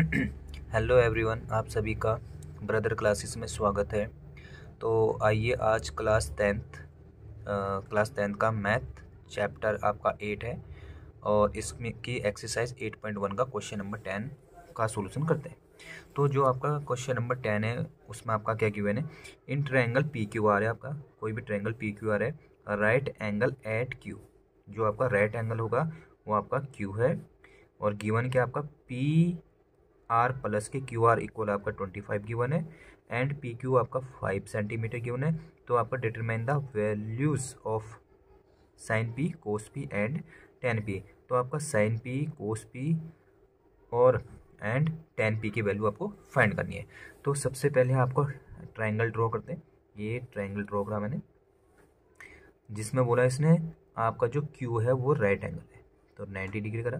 hello everyone आप सभी का ब्रदर क्लासेस में स्वागत है तो आइए आज क्लास टेंथ क्लास टेंथ का मैथ चैप्टर आपका एट है और इसमें की एक्सरसाइज एट पॉइंट वन का क्वेश्चन नंबर टेन का सोल्यूशन करते हैं तो जो आपका क्वेश्चन नंबर टेन है उसमें आपका क्या गिवन है in triangle P Q R है आपका कोई भी ट्रैंगल पी क्यू आर है राइट एंगल एट क्यू जो आपका राइट एंगल होगा वो आपका क्यू है और गिवन क्या आपका पी आर प्लस के क्यू आर इक्वल आपका ट्वेंटी फाइव गिवन है एंड पी क्यू आपका फाइव सेंटीमीटर गिवन है तो आपका determine the values of sine P cos P and tan P तो आपका साइन पी कोस पी और एंड टेन पी की वैल्यू आपको फाइंड करनी है तो सबसे पहले आपको ट्राइंगल ड्रॉ करते हैं ये ट्राइंगल ड्रॉ करा मैंने जिसमें बोला इसने आपका जो क्यू है वो राइट एंगल है तो 90 डिग्री करा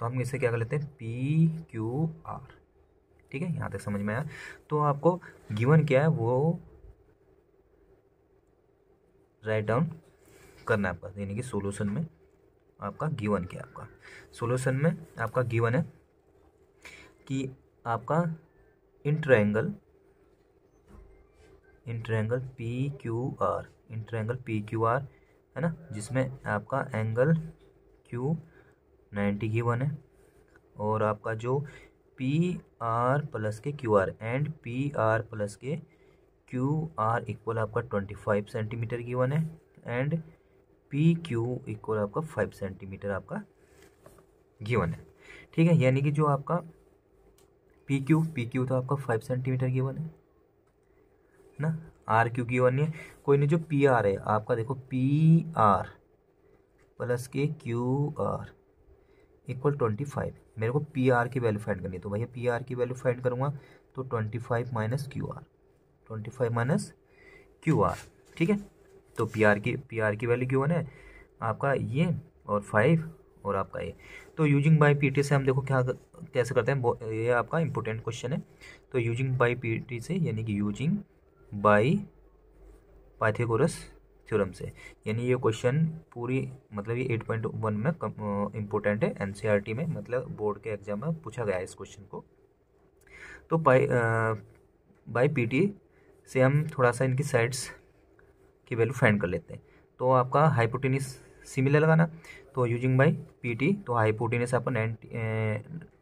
तो हम इसे क्या कर लेते हैं पी क्यू ठीक है यहाँ तक समझ में आया तो आपको गिवन क्या है वो राइट डाउन करना है आपका यानी कि सोल्यूशन में आपका गिवन क्या आपका सोल्यूशन में आपका गिवन है कि आपका inter angle P Q R angle P Q R है ना जिसमें आपका एंगल क्यू नाइन्टी गिवन है और आपका जो पी आर प्लस के Q R and P R plus के क्यू आर इक्वल आपका ट्वेंटी फाइव सेंटीमीटर वन है एंड पी क्यू इक्वल आपका फाइव सेंटीमीटर आपका गिवन है ठीक है यानी कि जो आपका पी क्यू पी क्यू तो आपका फाइव सेंटीमीटर गिवन है ना आर क्यू गिवन नहीं है कोई नहीं जो पी आर है आपका देखो पी आर प्लस के Q R equal twenty five मेरे को पी आर की वैल्यू फाइंड करनी है तो भैया पी आर की वैल्यू फाइंड करूँगा तो twenty five minus Q R twenty five minus Q R ठीक है तो पी आर की पी आर की वैल्यू क्यू वन है आपका ये और फाइव और आपका ये तो यूजिंग बाय टी से हम देखो क्या कैसे करते हैं ये आपका इंपॉर्टेंट क्वेश्चन है तो यूजिंग बाय टी से यानी कि यूजिंग बाय पाइथागोरस थ्योरम से यानी ये क्वेश्चन पूरी मतलब ये एट पॉइंट वन में इम्पोर्टेंट है एनसीईआरटी e में मतलब बोर्ड के एग्जाम में पूछा गया है इस क्वेश्चन को तो बाई बाई टी से हम थोड़ा सा इनकी साइड्स की वैल्यू फाइंड कर लेते हैं तो आपका हाइपोटिनिस सिमिलर लगाना तो यूजिंग बाई पी टी तो हाइपोटेनिस आपका नाइनटी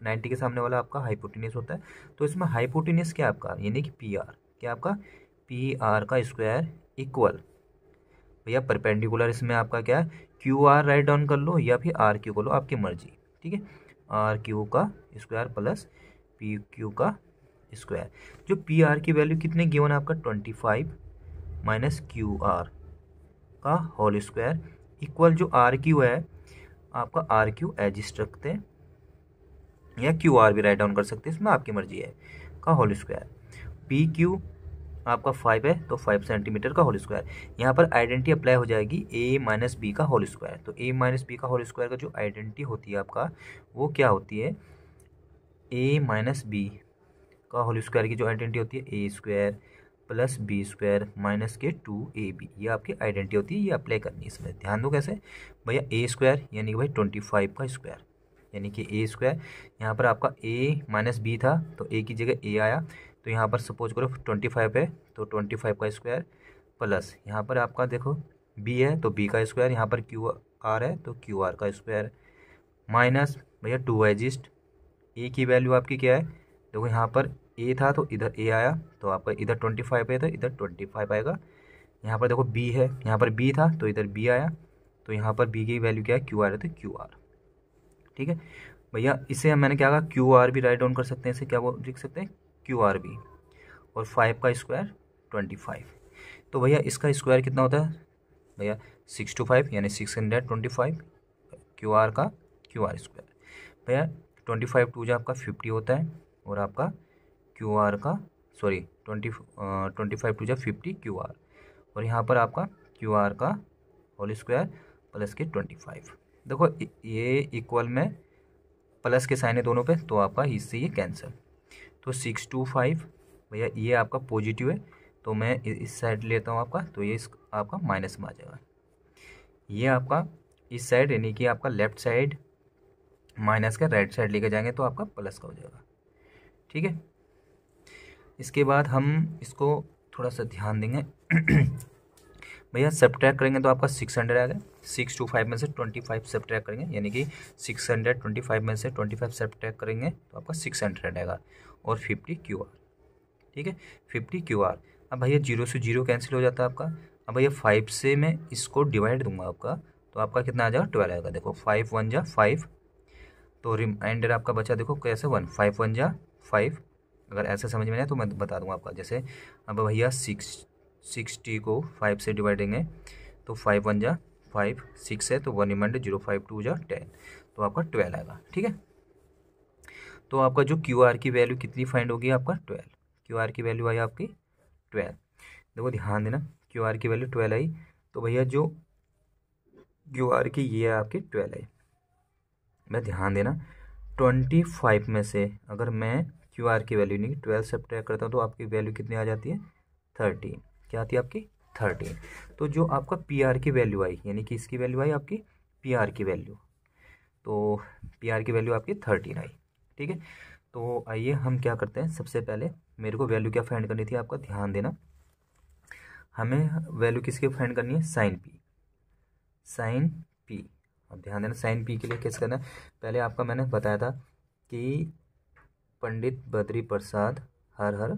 नाइन्टी के सामने वाला आपका हाइपोटेनिस होता है तो इसमें हाइपोटेनिस क्या आपका यानी कि पी आर क्या आपका पी आर का स्क्वायर इक्वल भैया परपेंडिकुलर इसमें आपका क्या है क्यू आर राइट डाउन कर लो या फिर आर क्यू कर लो आपकी मर्जी ठीक है आर क्यू का स्क्वायर प्लस पी क्यू का स्क्वायर जो पी आर की वैल्यू कितने गिवन है आपका twenty five minus Q R का होल स्क्वायर इक्वल जो आर क्यू है आपका आर क्यू एजिस्ट रखते हैं या क्यू आर भी राइट डाउन कर सकते हैं इसमें आपकी मर्जी है का होल स्क्वायर पी क्यू आपका फाइव है तो फाइव सेंटीमीटर का होल स्क्वायर यहाँ पर आइडेंटिटी अप्लाई हो जाएगी ए माइनस बी का होल स्क्वायर तो ए माइनस बी का होल स्क्वायर का जो आइडेंटिटी होती है आपका वो क्या होती है ए माइनस बी का होल स्क्वायर की जो आइडेंटिटी होती है A square plus B square minus के टू ए बी ये आपकी आइडेंटिटी होती है ये अप्लाई करनी है इसमें ध्यान दो कैसे भैया ए स्क्वायर यानी कि भाई ट्वेंटी फाइव का स्क्वायर यानी कि ए स्क्वायर यहाँ पर आपका ए माइनस बी था तो ए की जगह ए आया तो यहाँ पर सपोज करो ट्वेंटी फाइव है तो ट्वेंटी फाइव का स्क्वायर प्लस यहाँ पर आपका देखो बी है तो बी का स्क्वायर यहाँ पर क्यू आर है तो क्यू आर का स्क्वायर माइनस भैया टू एजिस्ट ए की वैल्यू आपकी क्या है देखो यहाँ पर ए था तो इधर ए आया तो आपका इधर ट्वेंटी फाइव है तो इधर ट्वेंटी फाइव आएगा यहाँ पर देखो बी है यहाँ पर बी था तो इधर बी आया तो यहाँ पर बी की वैल्यू क्या है क्यू आर है तो क्यू आर ठीक है भैया इसे मैंने क्या कहा क्यू आर भी राइट डाउन कर सकते हैं इसे क्या वो लिख सकते हैं क्यू आर बी और फाइव का स्क्वायर ट्वेंटी फाइव तो भैया इसका स्क्वायर कितना होता है भैया सिक्स टू फाइव यानी six hundred twenty five Q R का क्यू आर स्क्वायर भैया ट्वेंटी फाइव टू जो आपका फिफ्टी होता है और आपका क्यू आर का sorry twenty twenty five two जो फिफ्टी क्यू आर और यहाँ पर आपका क्यू आर का होल स्क्वायर प्लस के ट्वेंटी फाइव देखो ये इक्वल में प्लस के साइन है दोनों पे तो आपका इससे ये कैंसिल तो सिक्स टू फाइव भैया ये आपका पॉजिटिव है तो मैं इस साइड लेता हूँ आपका तो ये इस आपका माइनस में आ जाएगा ये आपका इस साइड यानी कि आपका लेफ्ट साइड माइनस का राइट साइड लेके जाएंगे तो आपका प्लस का हो जाएगा ठीक है इसके बाद हम इसको थोड़ा सा ध्यान देंगे भैया सब्ट्रैक करेंगे तो आपका सिक्स हंड्रेड आएगा सिक्स टू फाइव में से ट्वेंटी फाइव सब्ट्रैक करेंगे यानी कि सिक्स हंड्रेड ट्वेंटी फाइव में से ट्वेंटी फाइव सब्ट्रैक करेंगे तो आपका सिक्स हंड्रेड आएगा और फिफ्टी क्यू आर ठीक है फिफ्टी क्यू आर अब भैया जीरो से जीरो कैंसिल हो जाता है आपका अब भैया फाइव से मैं इसको डिवाइड दूंगा आपका तो आपका कितना आ जाएगा ट्वेल्व आएगा देखो फाइव वन जा फाइव तो रिमाइंडर आपका बचा देखो कैसे वन फाइव वन जा फाइव अगर ऐसे समझ में आए तो मैं बता दूंगा आपका जैसे अब भैया सिक्स सिक्सटी को फाइव से डिवाइडिंग है तो फाइव वन जा फाइव सिक्स है तो one remainder zero five two जा टेन तो आपका ट्वेल्व आएगा ठीक है तो आपका जो क्यू आर की वैल्यू कितनी फाइंड होगी आपका ट्वेल्व क्यू आर की वैल्यू आई आपकी ट्वेल्व देखो ध्यान देना क्यू आर की वैल्यू ट्वेल्व आई तो भैया जो क्यू आर की ये है आपकी ट्वेल्व आई मैं ध्यान देना ट्वेंटी फाइव में से अगर मैं क्यू आर की वैल्यू नहीं ट्वेल्व से करता हूँ तो आपकी वैल्यू कितनी आ जाती है थर्टीन क्या आती है आपकी थर्टीन तो जो आपका पी आर की वैल्यू आई यानी कि इसकी वैल्यू आई आपकी पी आर की वैल्यू तो पी आर की वैल्यू आपकी थर्टीन आई ठीक है तो आइए हम क्या करते हैं सबसे पहले मेरे को वैल्यू क्या फाइंड करनी थी आपका ध्यान देना हमें वैल्यू किसके फाइंड करनी है साइन पी साइन पी अब ध्यान देना साइन पी के लिए कैसे करना है पहले आपका मैंने बताया था कि पंडित बद्री प्रसाद हर हर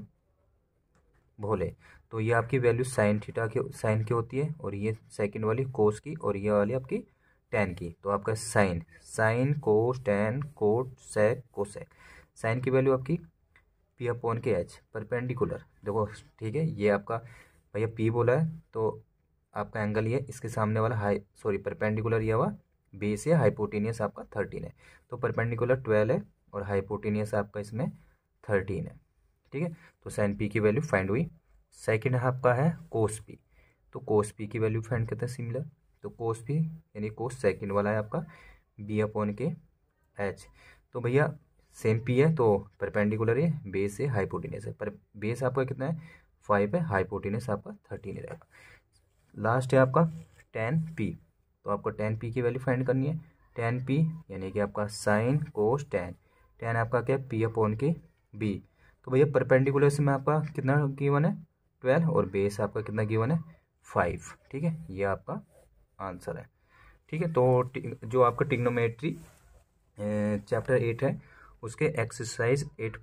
भोले तो ये आपकी वैल्यू साइन थीटा के साइन की होती है और ये सेकंड वाली कोस की और ये वाली आपकी टेन की तो आपका sine sine cos tan cot sec cosec sine की वैल्यू आपकी पी अपॉन के एच परपेंडिकुलर देखो ठीक है ये आपका भैया पी बोला है तो आपका एंगल ये इसके सामने वाला हाई सॉरी परपेंडिकुलर यह हुआ बेस है हाइपोटीनियस आपका थर्टीन है तो परपेंडिकुलर ट्वेल्व है और हाइपोटीनियस आपका इसमें थर्टीन है ठीक है तो साइन पी की वैल्यू फाइंड हुई सेकेंड आपका है कोस पी तो कोस पी की वैल्यू फाइंड करते हैं सिमिलर तो कोस पी यानी कोस सेकेंड वाला है आपका बी अपॉन के एच तो भैया सेम पी है तो परपेंडिकुलर है बेस है हाइपोटिनस है पर बेस आपका कितना है फाइव है हाइपोटिनस आपका थर्टीन रहेगा लास्ट है आपका टेन पी तो आपको टेन पी की वैल्यू फाइंड करनी है टेन पी यानी कि आपका साइन कोस टेन टेन आपका क्या पी अपॉन के बी तो भैया परपेंडिकुलर से में आपका कितना गिवन है ट्वेल्व और बेस आपका कितना गिवन है फाइव ठीक है ये आपका आंसर है ठीक है तो जो आपका टिग्नोमेट्री चैप्टर एट है उसके exercise eight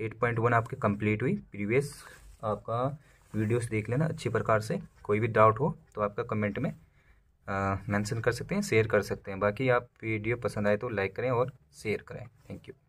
eight point one आपकी कंप्लीट हुई प्रीवियस आपका वीडियोस देख लेना अच्छी प्रकार से कोई भी डाउट हो तो आपका कमेंट में मेंशन कर सकते हैं शेयर कर सकते हैं बाकी आप वीडियो पसंद आए तो लाइक करें और शेयर करें थैंक यू